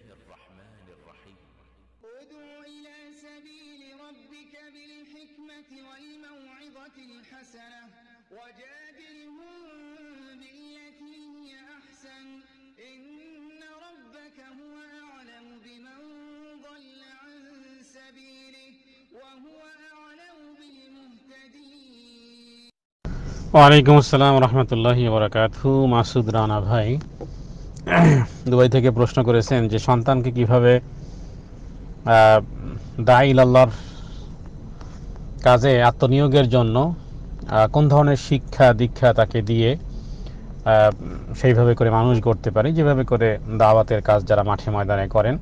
الله الرحمن الرحيم ادع إلى سبيل ربك بالحكمة والموعظة الحسنة وجادلهم بالتي هي أحسن إن ربك هو أعلم بمن ضل عن سبيله وهو أعلم بالمهتدين وعليكم السلام ورحمة الله وبركاته مع রানা ভাই দুবাই থেকে প্রশ্ন করেছেন যে সন্তানকে কিভাবে দাইল আল্লাহর কাজে আত্মনিয়োগের জন্য কোন ধরনের শিক্ষা দীক্ষা তাকে দিয়ে সেইভাবে করে মানুষ করতে পারে যেভাবে করে দাওয়াতের কাজ যারা মাঠে ময়দানে করেন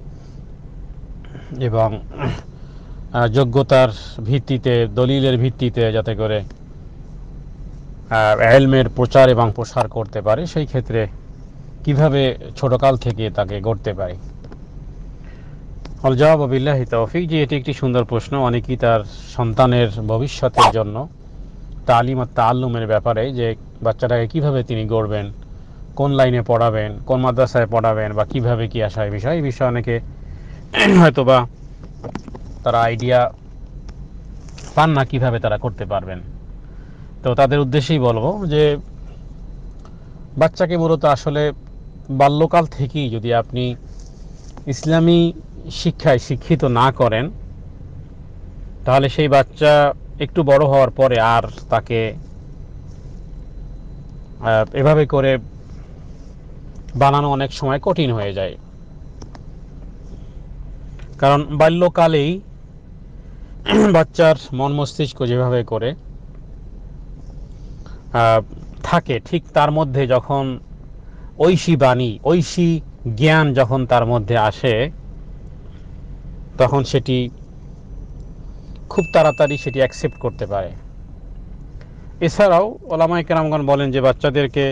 এবং যোগ্যতার ভিত্তিতে দলিলের ভিত্তিতে যাতে করে এলমের প্রচার এবং প্রসার করতে পারে সেই ক্ষেত্রে কিভাবে ছোটকাল থেকে তাকে গড়তে পারি অলজাব বিল্লাহি তৌফিক যে এটি একটি সুন্দর প্রশ্ন অনেকেই তার সন্তানের ভবিষ্যতের জন্য তালিম আর তাল্লুমের ব্যাপারে যে বাচ্চাটাকে কিভাবে তিনি গড়বেন কোন লাইনে পড়াবেন কোন মাদ্রাসায় পড়াবেন বা কিভাবে কি আসা এই বিষয় এই বিষয়ে অনেকে হয়তো বা তারা আইডিয়া পান না কিভাবে তারা করতে পারবেন তো তাদের উদ্দেশ্যেই বলবো যে বাচ্চাকে মূলত আসলে বাল্যকাল থেকেই যদি আপনি ইসলামী শিক্ষায় শিক্ষিত না করেন তাহলে সেই বাচ্চা একটু বড় হওয়ার পরে আর তাকে এভাবে করে বানানো অনেক সময় কঠিন হয়ে যায় কারণ বাল্যকালেই বাচ্চার মন মস্তিষ্ক যেভাবে করে থাকে ঠিক তার মধ্যে যখন ঐশী বাণী ঐশী জ্ঞান যখন তার মধ্যে আসে তখন সেটি খুব তাড়াতাড়ি সেটি অ্যাকসেপ্ট করতে পারে এছাড়াও ওলামাই কেরামগণ বলেন যে বাচ্চাদেরকে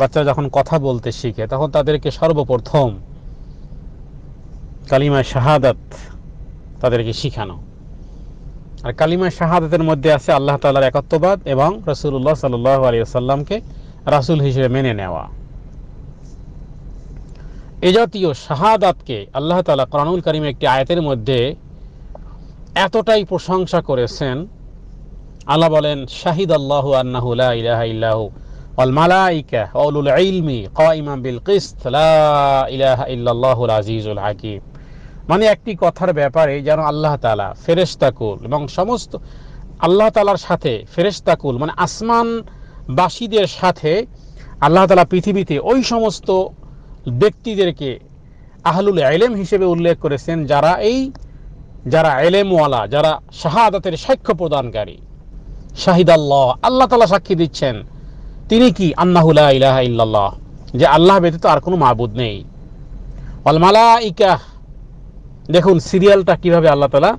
বাচ্চারা যখন কথা বলতে শিখে তখন তাদেরকে সর্বপ্রথম কালিমা শাহাদাত তাদেরকে শিখানো আর কালিমা শাহাদাতের মধ্যে আছে আল্লাহ তালার একত্ববাদ এবং রসুল্লাহ সাল্লি সাল্লামকে রাসুল হিসেবে মেনে নেওয়া এ জাতীয় শাহাদাতকে আল্লাহ তালা কোরআনুল করিম একটি আয়াতের মধ্যে এতটাই প্রশংসা করেছেন আল্লাহ বলেন শাহিদ আল্লাহ আল্লাহ ইলাহা ইল্লাহু অল মালাইকা অউলুল ইলমি ইমাম বিল কিস্ত ইলাহা আজিজুল হাকিম মানে একটি কথার ব্যাপারে যেন আল্লাহ তালা ফেরেশতাকুল এবং সমস্ত আল্লাহ তালার সাথে ফেরেশতাকুল মানে আসমানবাসীদের সাথে আল্লাহ তালা পৃথিবীতে ওই সমস্ত ব্যক্তিদেরকে আহলুল এলেম হিসেবে উল্লেখ করেছেন যারা এই যারা এলেমওয়ালা যারা শাহাদাতের সাক্ষ্য প্রদানকারী শাহিদ আল্লাহ আল্লাহ তালা সাক্ষী দিচ্ছেন তিনি কি আন্নাহুল্লাহ ইলাহা ইল্লাল্লাহ যে আল্লাহ ব্যতীত আর কোনো মাহবুদ নেই অলমালা ইকাহ দেখুন সিরিয়ালটা কিভাবে আল্লাহ তালা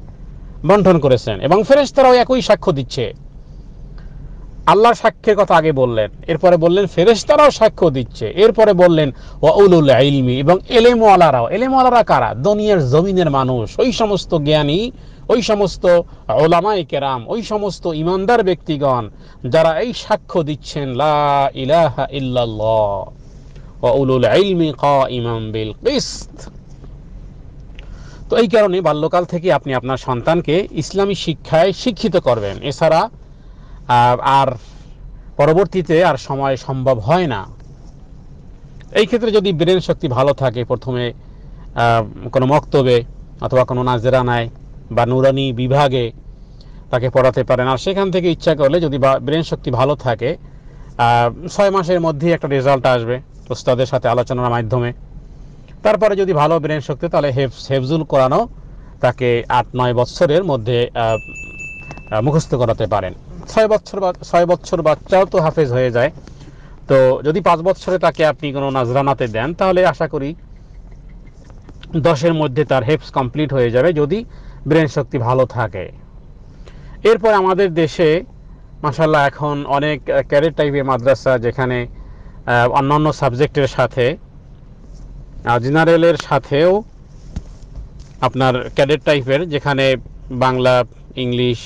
বন্টন করেছেন এবং তারাও একই সাক্ষ্য দিচ্ছে আল্লাহ সাক্ষ্যের কথা আগে বললেন এরপরে বললেন ফেরেস্তারাও সাক্ষ্য দিচ্ছে এরপরে বললেন ওয়াউলুল ইলমি এবং এলেমওয়ালারাও এলেমওয়ালারা কারা দুনিয়ার জমিনের মানুষ ওই সমস্ত জ্ঞানী ওই সমস্ত ওলামাই কেরাম ওই সমস্ত ইমানদার ব্যক্তিগণ যারা এই সাক্ষ্য দিচ্ছেন লা ইলাহা ইল্লাল্লাহ ওয়াউলুল ইলমি কাইমাম বিল কিসত তো এই কারণে বাল্যকাল থেকে আপনি আপনার সন্তানকে ইসলামী শিক্ষায় শিক্ষিত করবেন এছাড়া আর পরবর্তীতে আর সময় সম্ভব হয় না এই ক্ষেত্রে যদি ব্রেন শক্তি ভালো থাকে প্রথমে কোনো মক্তবে অথবা কোনো নাজেরানায় বা নুরানি বিভাগে তাকে পড়াতে পারেন আর সেখান থেকে ইচ্ছা করলে যদি ব্রেন শক্তি ভালো থাকে ছয় মাসের মধ্যেই একটা রেজাল্ট আসবে ওস্তাদের সাথে আলোচনার মাধ্যমে তারপরে যদি ভালো ব্রেন শক্তি তাহলে হেফ হেফজুল করানো তাকে আট নয় বছরের মধ্যে মুখস্থ করাতে পারেন ছয় বছর বা ছয় বছর বাচ্চাও তো হাফেজ হয়ে যায় তো যদি পাঁচ বছরে তাকে আপনি কোনো নাজরানাতে দেন তাহলে আশা করি দশের মধ্যে তার হেপস কমপ্লিট হয়ে যাবে যদি ব্রেন শক্তি ভালো থাকে এরপর আমাদের দেশে মাসাল্লাহ এখন অনেক ক্যারেট টাইপের মাদ্রাসা যেখানে অন্যান্য সাবজেক্টের সাথে জেনারেলের সাথেও আপনার ক্যাডেট টাইপের যেখানে বাংলা ইংলিশ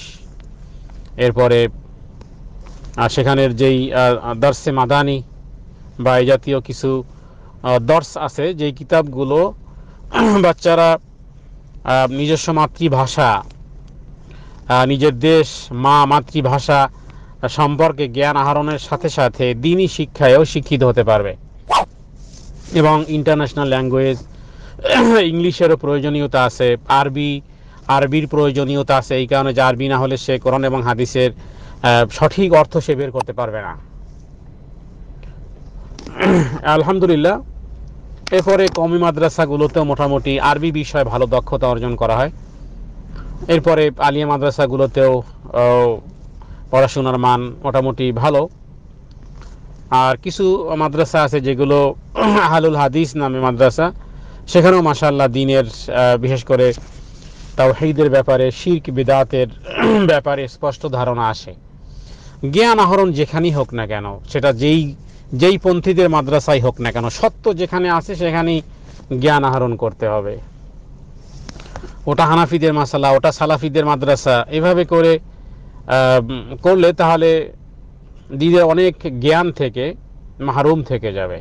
এরপরে সেখানের যেই দর্শে মাদানি বা এই জাতীয় কিছু দর্শ আছে যেই কিতাবগুলো বাচ্চারা নিজস্ব মাতৃভাষা নিজের দেশ মা মাতৃভাষা সম্পর্কে জ্ঞান আহরণের সাথে সাথে দিনই শিক্ষায়ও শিক্ষিত হতে পারবে এবং ইন্টারন্যাশনাল ল্যাঙ্গুয়েজ ইংলিশেরও প্রয়োজনীয়তা আছে আরবি আরবির প্রয়োজনীয়তা আছে এই কারণে যে আরবি না হলে সে কোরআন এবং হাদিসের সঠিক অর্থ সে বের করতে পারবে না আলহামদুলিল্লাহ এরপরে কমি মাদ্রাসাগুলোতেও মোটামুটি আরবি বিষয়ে ভালো দক্ষতা অর্জন করা হয় এরপরে আলিয়া মাদ্রাসাগুলোতেও পড়াশোনার মান মোটামুটি ভালো আর কিছু মাদ্রাসা আছে যেগুলো আহলুল হাদিস নামে মাদ্রাসা সেখানেও মাসাল্লাহ দিনের বিশেষ করে তাওহিদের ব্যাপারে শির্ক বিদাতের ব্যাপারে স্পষ্ট ধারণা আসে জ্ঞান আহরণ যেখানেই হোক না কেন সেটা যেই যেই পন্থীদের মাদ্রাসাই হোক না কেন সত্য যেখানে আছে সেখানেই জ্ঞান আহরণ করতে হবে ওটা হানাফিদের মাসালা ওটা সালাফিদের মাদ্রাসা এভাবে করে করলে তাহলে দিদের অনেক জ্ঞান থেকে মাহরুম থেকে যাবে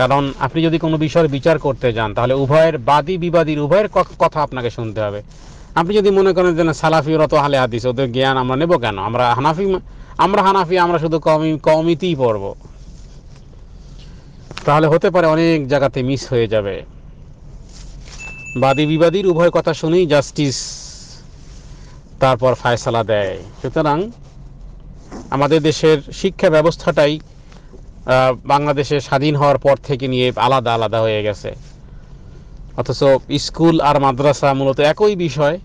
কারণ আপনি যদি কোনো বিষয়ের বিচার করতে যান তাহলে উভয়ের বাদী বিবাদীর উভয়ের কথা আপনাকে শুনতে হবে আপনি যদি মনে করেন যে সালাফি রত হালে হাদিস ওদের জ্ঞান আমরা নেব কেন আমরা হানাফি আমরা হানাফি আমরা শুধু কমি কমিতেই পড়ব তাহলে হতে পারে অনেক জায়গাতে মিস হয়ে যাবে বাদী বিবাদীর উভয় কথা শুনেই জাস্টিস তারপর ফায়সালা দেয় সুতরাং আমাদের দেশের শিক্ষা ব্যবস্থাটাই বাংলাদেশে স্বাধীন হওয়ার পর থেকে নিয়ে আলাদা আলাদা হয়ে গেছে অথচ স্কুল আর মাদ্রাসা মূলত একই বিষয়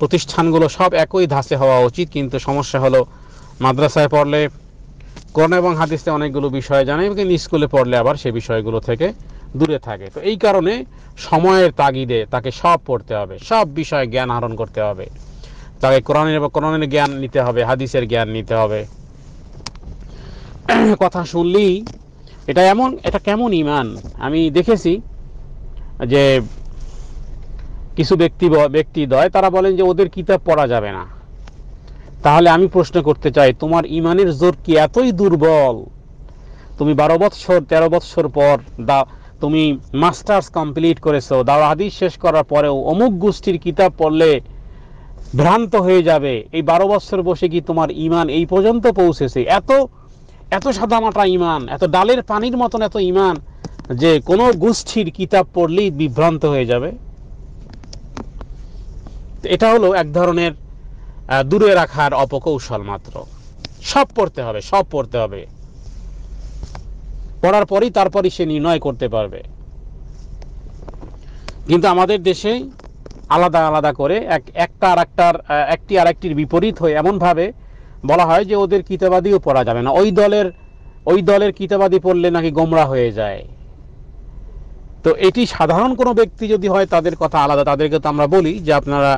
প্রতিষ্ঠানগুলো সব একই ধাঁচে হওয়া উচিত কিন্তু সমস্যা হলো মাদ্রাসায় পড়লে কোরআন এবং হাদিসে অনেকগুলো বিষয় জানে কিন্তু স্কুলে পড়লে আবার সে বিষয়গুলো থেকে দূরে থাকে তো এই কারণে সময়ের তাগিদে তাকে সব পড়তে হবে সব বিষয়ে জ্ঞান আহরণ করতে হবে তাকে কোরআনের কোরআনের জ্ঞান নিতে হবে হাদিসের জ্ঞান নিতে হবে কথা শুনলেই এটা এমন এটা কেমন ইমান আমি দেখেছি যে কিছু ব্যক্তি ব্যক্তি দয় তারা বলেন যে ওদের কিতাব পড়া যাবে না তাহলে আমি প্রশ্ন করতে চাই তোমার ইমানের জোর কি এতই দুর্বল তুমি বারো বৎসর তেরো বৎসর পর দা তুমি মাস্টার্স কমপ্লিট করেছো দাও হাদিস শেষ করার পরেও অমুক গোষ্ঠীর কিতাব পড়লে ভ্রান্ত হয়ে যাবে এই বারো বৎসর বসে কি তোমার ইমান এই পর্যন্ত পৌঁছেছে এত এত সাদা মাটা ইমান এত ডালের পানির মতন এত ইমান যে কোনো গোষ্ঠীর কিতাব পড়লেই বিভ্রান্ত হয়ে যাবে এটা হলো এক ধরনের দূরে রাখার অপকৌশল মাত্র সব পড়তে হবে সব পড়তে হবে পড়ার পরই তারপরই সে নির্ণয় করতে পারবে কিন্তু আমাদের দেশে আলাদা আলাদা করে এক একটা আর একটার একটি আর একটির বিপরীত হয়ে এমনভাবে বলা হয় যে ওদের কিতাবাদিও পড়া যাবে না ওই দলের ওই দলের কিতাবাদি পড়লে নাকি গোমরা হয়ে যায় তো এটি সাধারণ কোনো ব্যক্তি যদি হয় তাদের কথা আলাদা তাদেরকে তো আমরা বলি যে আপনারা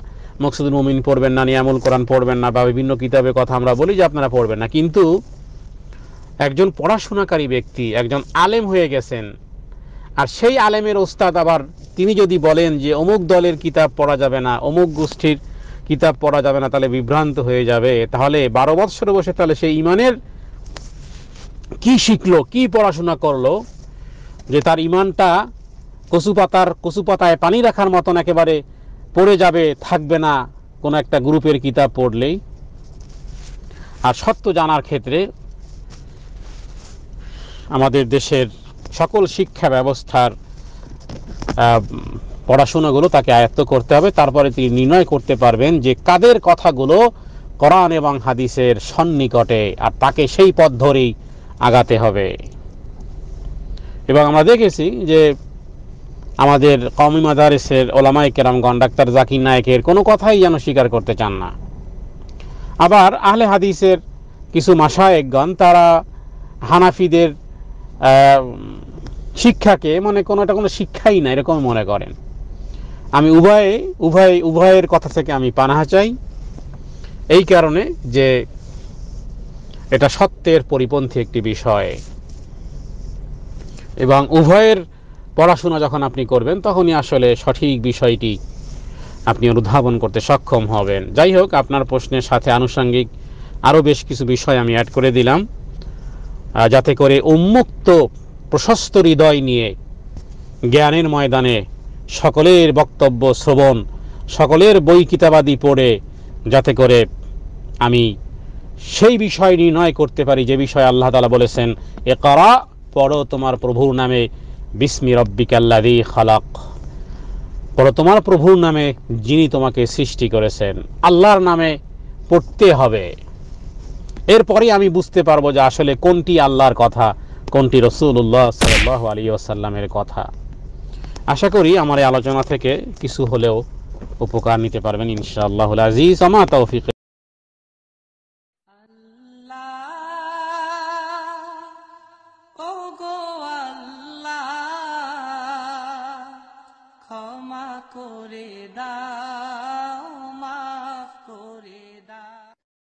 মকসুদুল মুমিন পড়বেন না নিয়ামুল কোরআন পড়বেন না বা বিভিন্ন কিতাবের কথা আমরা বলি যে আপনারা পড়বেন না কিন্তু একজন পড়াশোনাকারী ব্যক্তি একজন আলেম হয়ে গেছেন আর সেই আলেমের ওস্তাদ আবার তিনি যদি বলেন যে অমুক দলের কিতাব পড়া যাবে না অমুক গোষ্ঠীর কিতাব পড়া যাবে না তাহলে বিভ্রান্ত হয়ে যাবে তাহলে বারো বৎসর বসে তাহলে সেই ইমানের কি শিখলো কি পড়াশোনা করলো যে তার ইমানটা কচু পাতার কচু পাতায় পানি রাখার মতন একেবারে পড়ে যাবে থাকবে না কোনো একটা গ্রুপের কিতাব পড়লেই আর সত্য জানার ক্ষেত্রে আমাদের দেশের সকল শিক্ষা ব্যবস্থার পড়াশোনাগুলো তাকে আয়ত্ত করতে হবে তারপরে তিনি নির্ণয় করতে পারবেন যে কাদের কথাগুলো করান এবং হাদিসের সন্নিকটে আর তাকে সেই পথ ধরেই আগাতে হবে এবং আমরা দেখেছি যে আমাদের কমি মাদারেসের ওলামাই কেরামগণ ডাক্তার জাকির নায়কের কোনো কথাই যেন স্বীকার করতে চান না আবার আহলে হাদিসের কিছু মাসায়েকগণ তারা হানাফিদের শিক্ষাকে মানে কোনো একটা কোনো শিক্ষাই না এরকম মনে করেন আমি উভয়ে উভয় উভয়ের কথা থেকে আমি পানাহা চাই এই কারণে যে এটা সত্যের পরিপন্থী একটি বিষয় এবং উভয়ের পড়াশোনা যখন আপনি করবেন তখনই আসলে সঠিক বিষয়টি আপনি অনুধাবন করতে সক্ষম হবেন যাই হোক আপনার প্রশ্নের সাথে আনুষঙ্গিক আরও বেশ কিছু বিষয় আমি অ্যাড করে দিলাম যাতে করে উন্মুক্ত প্রশস্ত হৃদয় নিয়ে জ্ঞানের ময়দানে সকলের বক্তব্য শ্রবণ সকলের বই কিতাবাদি পড়ে যাতে করে আমি সেই বিষয় নির্ণয় করতে পারি যে বিষয় আল্লাহ তালা বলেছেন এ করা পড়ো তোমার প্রভুর নামে বিস্মি রব্বিকাল্লাদি খালাক পড়ো তোমার প্রভুর নামে যিনি তোমাকে সৃষ্টি করেছেন আল্লাহর নামে পড়তে হবে এরপরে আমি বুঝতে পারবো যে আসলে কোনটি আল্লাহর কথা কোনটি রসুল্লাহ সাল আলী আসাল্লামের কথা আশা করি আমার এই আলোচনা থেকে কিছু হলেও উপকার নিতে পারবেন ইনশাআল্লাহ আজিজ আমা তৌফিক